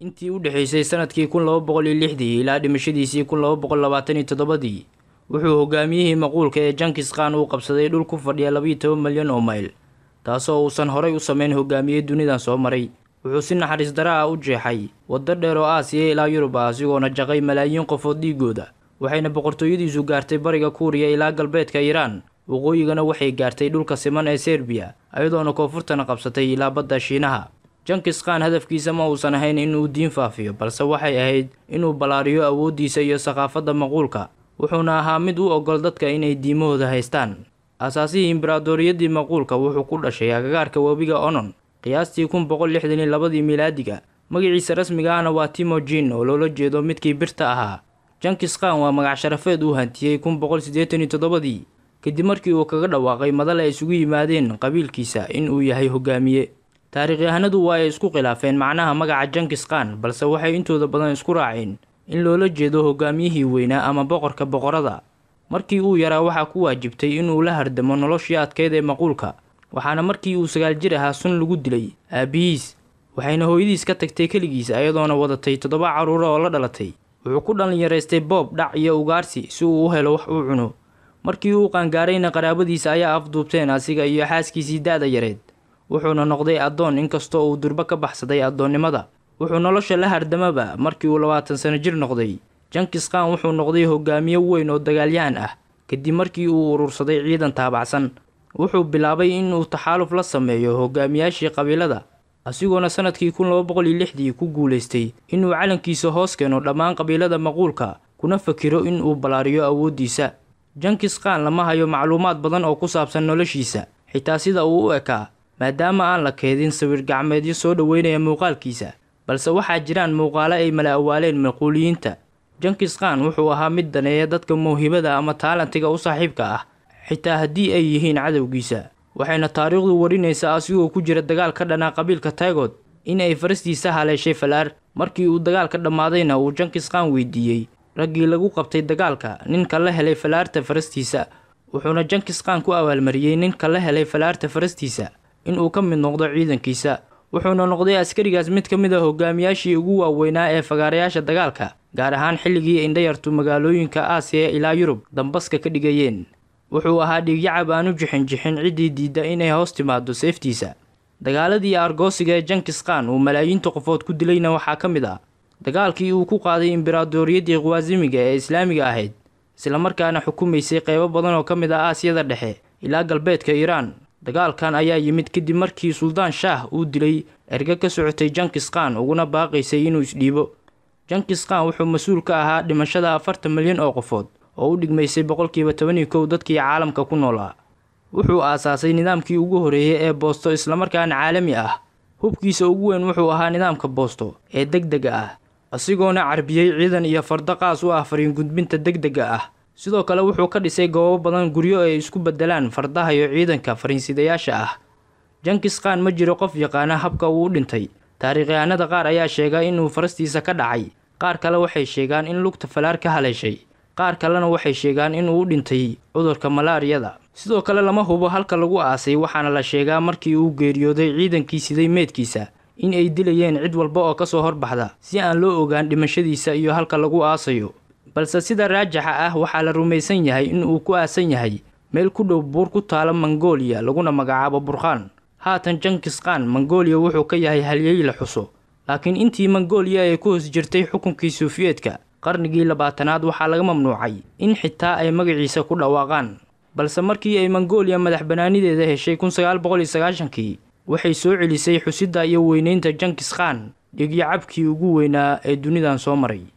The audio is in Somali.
intii u dhexeysay sanadkii kun laba boqol iyo lixdii ilaa dhimashadiisii kun laba boqol labaatan iyo toddobadii wuxuu hogaamiyihii maquulka ee jankis khan uu qabsaday dhul ku fadhiya labaiyo toban milyan oo mayl taasoo uusan horay u sameyn hogaamiye dunidan soo maray wuxuu si naxariis dara ah u jeexay waddo dheer oo aasiya ilaa yuruba asigoona jaqay malaayiin qofood dhiigooda waxayna boqortooyadiisu gaartay bariga kuuriya ilaa galbeedka iiraan waqooyigana waxay gaartay dhulka siman ee serbiya iyadoona koonfurtana qabsatay ilaa badda shiinaha jankis khan hadafkiisa ma uusan ahayn inuu diin faafiyo balse waxay ahayd inuu ballaariyo awooddiisa iyo saqaafadda maquulka wuxuuna ahaa mid u ogol dadka inay diimahooda haystaan asaasihii imbaraadooriyaddii maquulka wuxuu ku dhashay agagaarka webiga onon qiyaastii kun boqol lixdan iyo labadii milaadiga magiciisa rasmiga ahna waa timojin oo loola jeedo midkii birta ahaa jankis khan waa magac sharafeed uu hantiyey kun boqol siddeetan iyo toddobadii kadib markii uu kaga dhawaaqay madal ay isugu yimaadeen qabiilkiisa in uu yahay hogaamiye taariikhyahanadu waa ay isku khilaafeen macnaha magaca jenkis khan balse waxay intooda badan isku raaceen in loola jeedo hogaamiyihii weynaa ama boqorka boqorada markii uu yaraa waxaa ku waajibtay inuu la hardamo noloshii adkeyd ee maquulka waxaana markii uu sagaal jir ahaa sun lagu dilay aabihiis waxayna hooyadiis ka tagtay keligiis ayadoona wadatay toddoba carruura oo la dhalatay wuxuu ku dhallinyaraystay boob dhac iyo ugaarsi si uu u helo wax uu cuno markii uu qaangaarayna qaraabadiisa ayaa afduubteen asiga iyo xaaskiisii da-da yareed wuxuuna noqday addoon inkastoo uu durba ka baxsaday addoonnimada wuxuu nolosha la hardamaba markii uu labaatan sano jir noqday jankis khan wuxuu noqday hogaamiye weyn oo dagaalyaan ah kadib markii uu urursaday ciidan taabacsan wuxuu bilaabay inuu taxaaluf la sameeyo hogaamiyaashii qabiilada asigoona sanadkii kun laba boqol iyo lixdii ku guulaystay inuu calankiisa hoos keeno dhammaan qabiilada maquulka kuna fakiro in uu ballaariyo awooddiisa jankis khan lama hayo macluumaad badan oo ku saabsan noloshiisa xitaa sida uu u ekaa maadaama aan la keedin sawir gacmeedyo soo dhoweynaya muuqaalkiisa balse waxaa jiraan muuqaalo ay mala awaaleen maquuliyiinta jankis khan wuxuu ahaa mid daneeya dadka mawhibada ama taalantiga u saaxiibka ah xitaa haddii ay yihiin cadowgiisa waxayna taariikhdu warinaysaa asigoo ku jira dagaal ka dhanaa qabiilka taygood in ay farastiisa haleeshay falaar markii uu dagaalka dhammaadayna uu jankis khan weydiiyey raggii lagu qabtay dagaalka ninka la helay falaarta farastiisa wuxuuna jankis khan ku abaalmariyey ninka la helay falaarta farastiisa in uu ka mid noqdo ciidankiisa wuxuuna noqday askarigaas mid ka mid a ah hogaamiyaashii ugu waaweynaa ee fagaarayaasha dagaalka gaar ahaan xilligii indhayartu magaalooyinka aasiya ilaa yurub dambaska ka dhigayeen wuxuu ahaa dhiigyacab aanu jixin jixin ciddii diidda inay hoos timaado seeftiisa dagaaladii argoosiga ee jankis khan uu malaayiinta qofood ku dilayna waxaa ka mid ah dagaalkii uu ku qaaday imberaadoriyadii khawaasimiga ee islaamiga ahayd islamarkaana xukumaysay qaybo badan oo ka mid ah aasiyada dhexe ilaa galbeedka iiraan dagaalkan ayaa yimid kadib markii suldaan shaah uu dilay erga ka socotay jankis khan uguna baaqaysay inuu isdhiibo jankis khan wuxuu mas-uul ka ahaa dhimashada afartan milyan oo qofood oo u dhigmaysay boqolkiiba toban iyo kow dadkii caalamka ku noolaa wuxuu aasaasay nidaamkii ugu horeeyay ee boosto islamarkaan caalami ah hubkiisa ugu weyn wuxuu ahaa nidaamka boosto ee deg dega ah asigoona carbiyey ciidan iyo fardo qaas u ah fariin gudbinta deg dega ah sidoo kale wuxuu ka dhisay goobo badan guryo ay isku bedelaan fardaha iyo ciidanka fariinsidayaasha ah jankis khan ma jiro qof yaqaana habka uu u dhintay taariikhyahanada qaar ayaa sheega inuu farastiisa ka dhacay qaar kale waxay sheegaan in lugta falaar ka haleeshay qaar kalena waxay sheegaan inuu u dhintay cudurka malaariyada sidoo kale lama hubo halka lagu aasay waxaana la sheegaa markii uu geeriyooday ciidankii siday meedkiisa in ay dilayeen cid walba oo ka soo horbaxda si aan loo ogaan dhimashadiisa iyo halka lagu aasayo balse sida raajaxa ah waxaa la rumaysan yahay in uu ku aasan yahay meel ku dhow buur ku taala mongooliya laguna magacaabo burqaan haatan jankis khan mongooliya wuxuu ka yahay halyey la xuso laakiin intii mongooliya ee ku hoos jirtay xukunkii sofiyeedka qarnigii labaatanaad waxaa laga mamnuucay in xitaa ay magaciisa ku dhawaaqaan balse markii ay mongooliya madax bannaanideeda heshay kun sagaal boqol iyo sagaashankii waxay soo celisay xusidda iyo weynaynta jankis khan dhegyo ugu weynaa ee dunidan soo maray